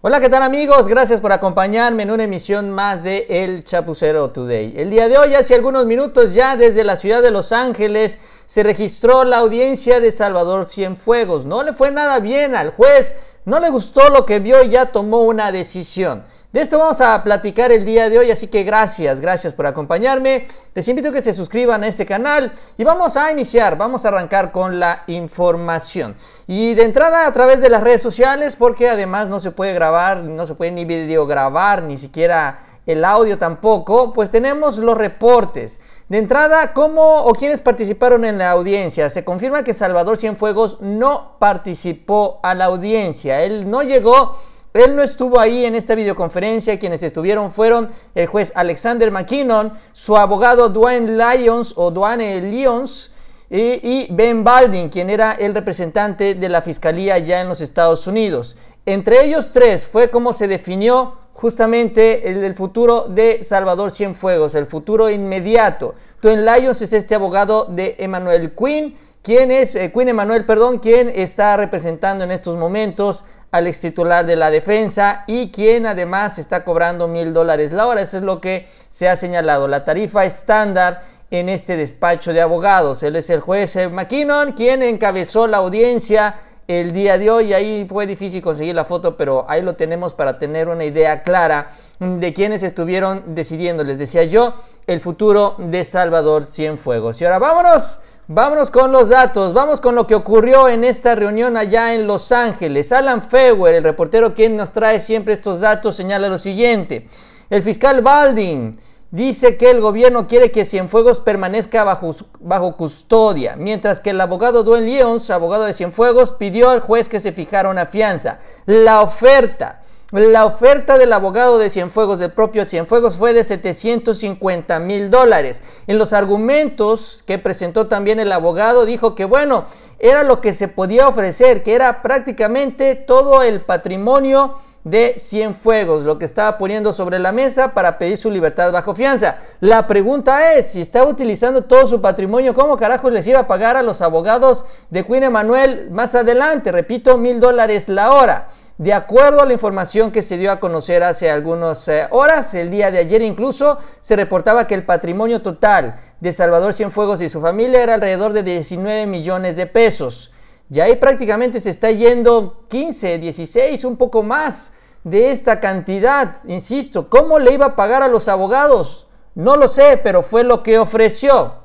Hola, ¿qué tal amigos? Gracias por acompañarme en una emisión más de El Chapucero Today. El día de hoy, hace algunos minutos ya desde la ciudad de Los Ángeles, se registró la audiencia de Salvador Cienfuegos. No le fue nada bien al juez, no le gustó lo que vio y ya tomó una decisión. De esto vamos a platicar el día de hoy, así que gracias, gracias por acompañarme. Les invito a que se suscriban a este canal y vamos a iniciar, vamos a arrancar con la información. Y de entrada a través de las redes sociales, porque además no se puede grabar, no se puede ni grabar, ni siquiera el audio tampoco, pues tenemos los reportes. De entrada, ¿cómo o quiénes participaron en la audiencia? Se confirma que Salvador Cienfuegos no participó a la audiencia, él no llegó él no estuvo ahí en esta videoconferencia, quienes estuvieron fueron el juez Alexander McKinnon, su abogado Dwayne Lyons o Dwayne Lyons y, Ben Baldwin, quien era el representante de la Fiscalía ya en los Estados Unidos. Entre ellos tres fue como se definió justamente el, futuro de Salvador Cienfuegos, el futuro inmediato. Dwayne Lyons es este abogado de Emmanuel Quinn, quien es, eh, Quinn perdón, quien está representando en estos momentos al ex titular de la defensa y quien además está cobrando mil dólares la hora. Eso es lo que se ha señalado. La tarifa estándar en este despacho de abogados. Él es el juez eh, McKinnon quien encabezó la audiencia el día de hoy. Ahí fue difícil conseguir la foto, pero ahí lo tenemos para tener una idea clara de quienes estuvieron decidiendo, les decía yo, el futuro de Salvador Cienfuegos. Y ahora vámonos Vámonos con los datos, vamos con lo que ocurrió en esta reunión allá en Los Ángeles. Alan Feuer, el reportero quien nos trae siempre estos datos, señala lo siguiente. El fiscal Baldin dice que el gobierno quiere que Cienfuegos permanezca bajo, bajo custodia, mientras que el abogado Duen Lyons, abogado de Cienfuegos, pidió al juez que se fijara una fianza. La oferta la oferta del abogado de Cienfuegos, del propio Cienfuegos, fue de 750 mil dólares. En los argumentos que presentó también el abogado, dijo que bueno, era lo que se podía ofrecer, que era prácticamente todo el patrimonio de Cienfuegos, lo que estaba poniendo sobre la mesa para pedir su libertad bajo fianza. La pregunta es, si estaba utilizando todo su patrimonio, ¿cómo carajos les iba a pagar a los abogados de Queen Emanuel más adelante? Repito, mil dólares la hora. De acuerdo a la información que se dio a conocer hace algunas eh, horas, el día de ayer incluso, se reportaba que el patrimonio total de Salvador Cienfuegos y su familia era alrededor de 19 millones de pesos. Y ahí prácticamente se está yendo 15, 16, un poco más de esta cantidad. Insisto, ¿cómo le iba a pagar a los abogados? No lo sé, pero fue lo que ofreció.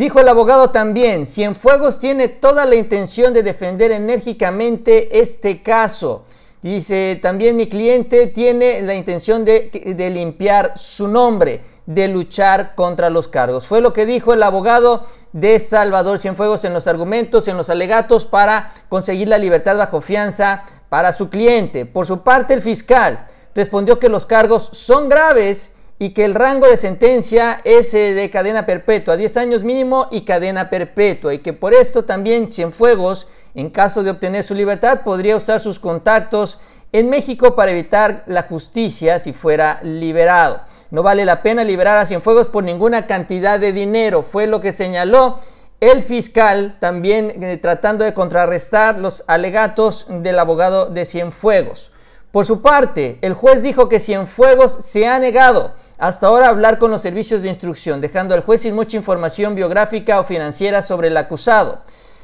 Dijo el abogado también, Cienfuegos tiene toda la intención de defender enérgicamente este caso. Dice, también mi cliente tiene la intención de, limpiar su nombre, de luchar contra los cargos. Fue lo que dijo el abogado de Salvador Cienfuegos en los argumentos, en los alegatos para conseguir la libertad bajo fianza para su cliente. Por su parte, el fiscal respondió que los cargos son graves y que el rango de sentencia es eh, de cadena perpetua, 10 años mínimo y cadena perpetua, y que por esto también Cienfuegos, en caso de obtener su libertad, podría usar sus contactos en México para evitar la justicia si fuera liberado. No vale la pena liberar a Cienfuegos por ninguna cantidad de dinero, fue lo que señaló el fiscal, también eh, tratando de contrarrestar los alegatos del abogado de Cienfuegos. Por su parte, el juez dijo que Cienfuegos se ha negado hasta ahora hablar con los servicios de instrucción, dejando al juez sin mucha información biográfica o financiera sobre el acusado.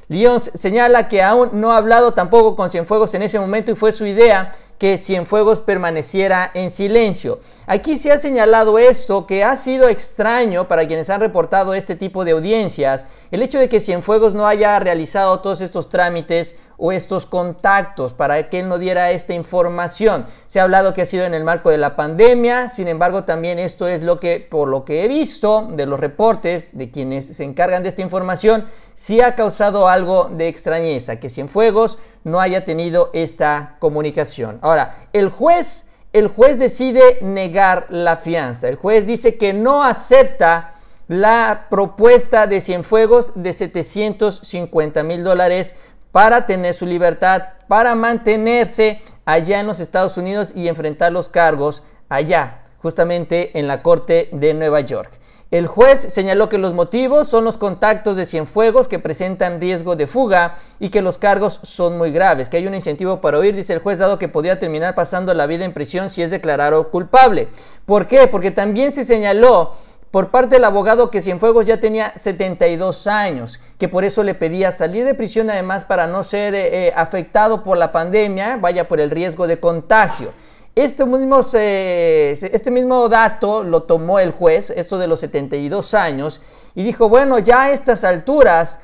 Lyons señala que aún no ha hablado tampoco con Cienfuegos en ese momento y fue su idea que Cienfuegos permaneciera en silencio. Aquí se ha señalado esto, que ha sido extraño para quienes han reportado este tipo de audiencias, el hecho de que Cienfuegos no haya realizado todos estos trámites o estos contactos para que él no diera esta información. Se ha hablado que ha sido en el marco de la pandemia, sin embargo también esto es lo que, por lo que he visto de los reportes de quienes se encargan de esta información, sí ha causado algo de extrañeza, que Cienfuegos no haya tenido esta comunicación. Ahora, el juez, el juez decide negar la fianza. El juez dice que no acepta la propuesta de Cienfuegos de 750 mil dólares para tener su libertad, para mantenerse allá en los Estados Unidos y enfrentar los cargos allá, justamente en la Corte de Nueva York. El juez señaló que los motivos son los contactos de Cienfuegos que presentan riesgo de fuga y que los cargos son muy graves, que hay un incentivo para oír, dice el juez, dado que podría terminar pasando la vida en prisión si es declarado culpable. ¿Por qué? Porque también se señaló por parte del abogado que Cienfuegos ya tenía 72 años, que por eso le pedía salir de prisión además para no ser eh, eh, afectado por la pandemia, vaya por el riesgo de contagio. Este mismo, este mismo dato lo tomó el juez, esto de los 72 años, y dijo, bueno, ya a estas alturas,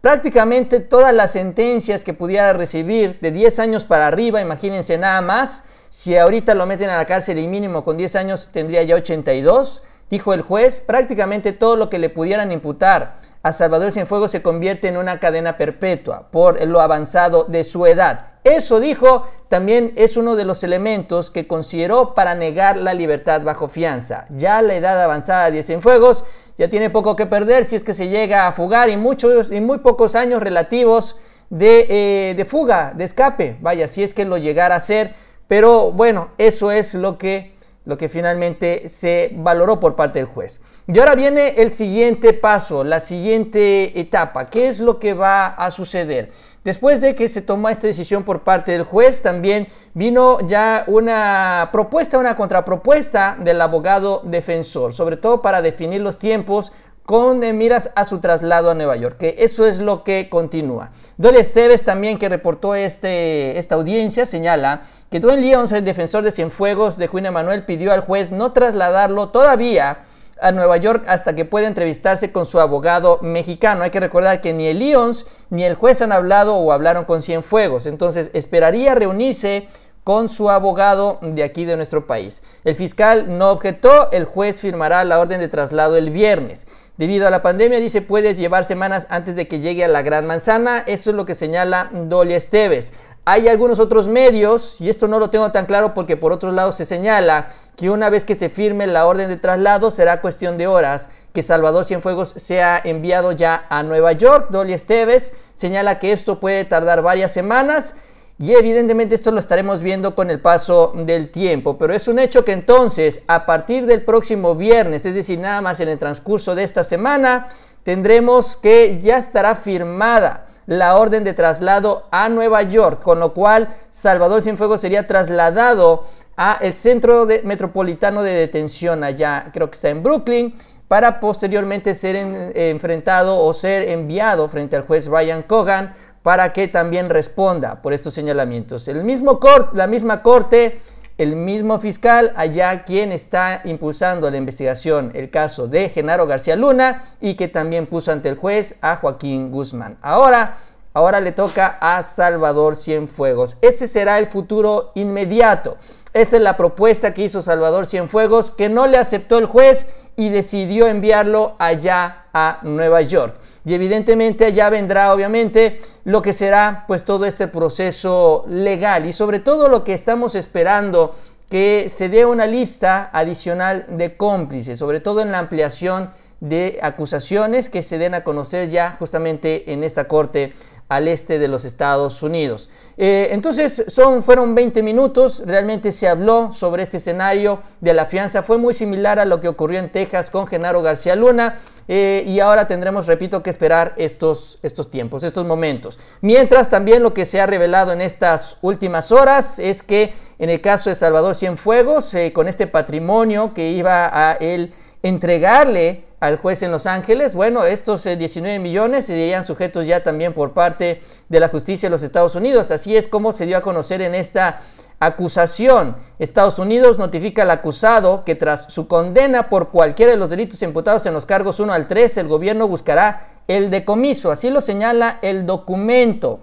prácticamente todas las sentencias que pudiera recibir de 10 años para arriba, imagínense nada más, si ahorita lo meten a la cárcel y mínimo con 10 años tendría ya 82, dijo el juez, prácticamente todo lo que le pudieran imputar a Salvador Cienfuegos se convierte en una cadena perpetua por lo avanzado de su edad. Eso dijo, también es uno de los elementos que consideró para negar la libertad bajo fianza. Ya la edad avanzada en fuegos, ya tiene poco que perder si es que se llega a fugar y, muchos, y muy pocos años relativos eh, de, fuga, de escape. Vaya, si es que lo llegara a hacer. Pero bueno, eso es lo que lo que finalmente se valoró por parte del juez. Y ahora viene el siguiente paso, la siguiente etapa. ¿Qué es lo que va a suceder? Después de que se tomó esta decisión por parte del juez, también vino ya una propuesta, una contrapropuesta del abogado defensor, sobre todo para definir los tiempos con eh, miras a su traslado a Nueva York, que eso es lo que continúa. Dole Esteves también, que reportó este, esta audiencia, señala que Don Lyons, el defensor de Cienfuegos de Juan Manuel, pidió al juez no trasladarlo todavía a Nueva York hasta que pueda entrevistarse con su abogado mexicano. Hay que recordar que ni el IONS ni el juez han hablado o hablaron con Cienfuegos, entonces esperaría reunirse con su abogado de aquí de nuestro país. El fiscal no objetó, el juez firmará la orden de traslado el viernes. Debido a la pandemia, dice, puede llevar semanas antes de que llegue a la Gran Manzana. Eso es lo que señala Dolly Esteves. Hay algunos otros medios, y esto no lo tengo tan claro porque por otros lados se señala que una vez que se firme la orden de traslado será cuestión de horas que Salvador Cienfuegos sea enviado ya a Nueva York. Dolly Esteves señala que esto puede tardar varias semanas y evidentemente esto lo estaremos viendo con el paso del tiempo, pero es un hecho que entonces a partir del próximo viernes, es decir, nada más en el transcurso de esta semana, tendremos que ya estará firmada la orden de traslado a Nueva York, con lo cual Salvador Cienfuegos sería trasladado a el centro metropolitano de detención allá, creo que está en Brooklyn, para posteriormente ser enfrentado o ser enviado frente al juez Ryan Cogan para que también responda por estos señalamientos. El mismo corte, la misma corte el mismo fiscal allá quien está impulsando la investigación, el caso de Genaro García Luna y que también puso ante el juez a Joaquín Guzmán. Ahora Ahora le toca a Salvador Cienfuegos. Ese será el futuro inmediato. Esa es la propuesta que hizo Salvador Cienfuegos, que no le aceptó el juez y decidió enviarlo allá a Nueva York. Y evidentemente allá vendrá obviamente lo que será pues todo este proceso legal y sobre todo lo que estamos esperando que se dé una lista adicional de cómplices, sobre todo en la ampliación de acusaciones que se den a conocer ya justamente en esta corte al este de los Estados Unidos. Eh, entonces son, fueron 20 minutos, realmente se habló sobre este escenario de la fianza, fue muy similar a lo que ocurrió en Texas con Genaro García Luna eh, y ahora tendremos, repito, que esperar estos, estos tiempos, estos momentos. Mientras también lo que se ha revelado en estas últimas horas es que en el caso de Salvador Cienfuegos, eh, con este patrimonio que iba a él entregarle al juez en Los Ángeles. Bueno, estos 19 eh, millones se dirían sujetos ya también por parte de la justicia de los Estados Unidos. Así es como se dio a conocer en esta acusación. Estados Unidos notifica al acusado que tras su condena por cualquiera de los delitos imputados en los cargos 1 al 3, el gobierno buscará el decomiso. Así lo señala el documento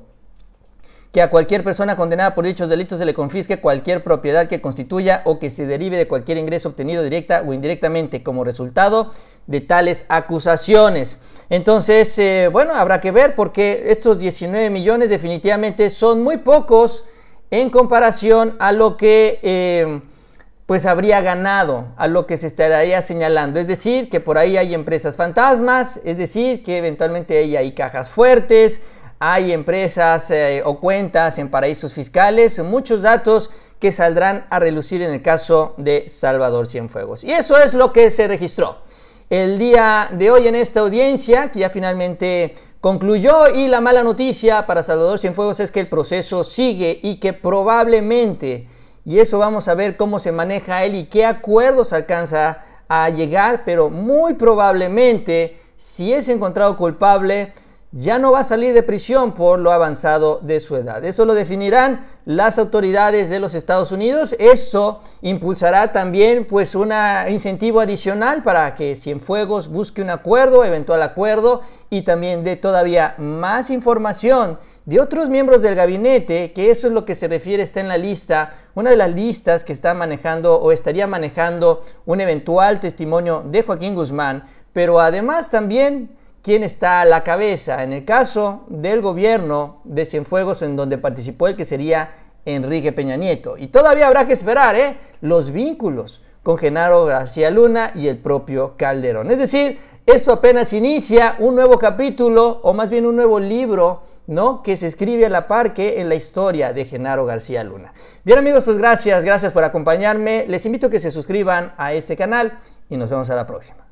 que a cualquier persona condenada por dichos delitos se le confisque cualquier propiedad que constituya o que se derive de cualquier ingreso obtenido directa o indirectamente como resultado de tales acusaciones. Entonces, eh, bueno, habrá que ver porque estos 19 millones definitivamente son muy pocos en comparación a lo que eh, pues habría ganado, a lo que se estaría señalando. Es decir, que por ahí hay empresas fantasmas, es decir, que eventualmente ahí hay cajas fuertes, hay empresas eh, o cuentas en paraísos fiscales, muchos datos que saldrán a relucir en el caso de Salvador Cienfuegos. Y eso es lo que se registró el día de hoy en esta audiencia que ya finalmente concluyó y la mala noticia para Salvador Cienfuegos es que el proceso sigue y que probablemente, y eso vamos a ver cómo se maneja él y qué acuerdos alcanza a llegar, pero muy probablemente si es encontrado culpable, ya no va a salir de prisión por lo avanzado de su edad. Eso lo definirán las autoridades de los Estados Unidos. Eso impulsará también pues un incentivo adicional para que Cienfuegos busque un acuerdo, eventual acuerdo y también de todavía más información de otros miembros del gabinete, que eso es lo que se refiere, está en la lista, una de las listas que está manejando o estaría manejando un eventual testimonio de Joaquín Guzmán, pero además también quién está a la cabeza. En el caso del gobierno de Cienfuegos, en donde participó el que sería Enrique Peña Nieto. Y todavía habrá que esperar ¿eh? los vínculos con Genaro García Luna y el propio Calderón. Es decir, esto apenas inicia un nuevo capítulo, o más bien un nuevo libro, ¿no? Que se escribe a la par que en la historia de Genaro García Luna. Bien amigos, pues gracias, gracias por acompañarme. Les invito a que se suscriban a este canal y nos vemos a la próxima.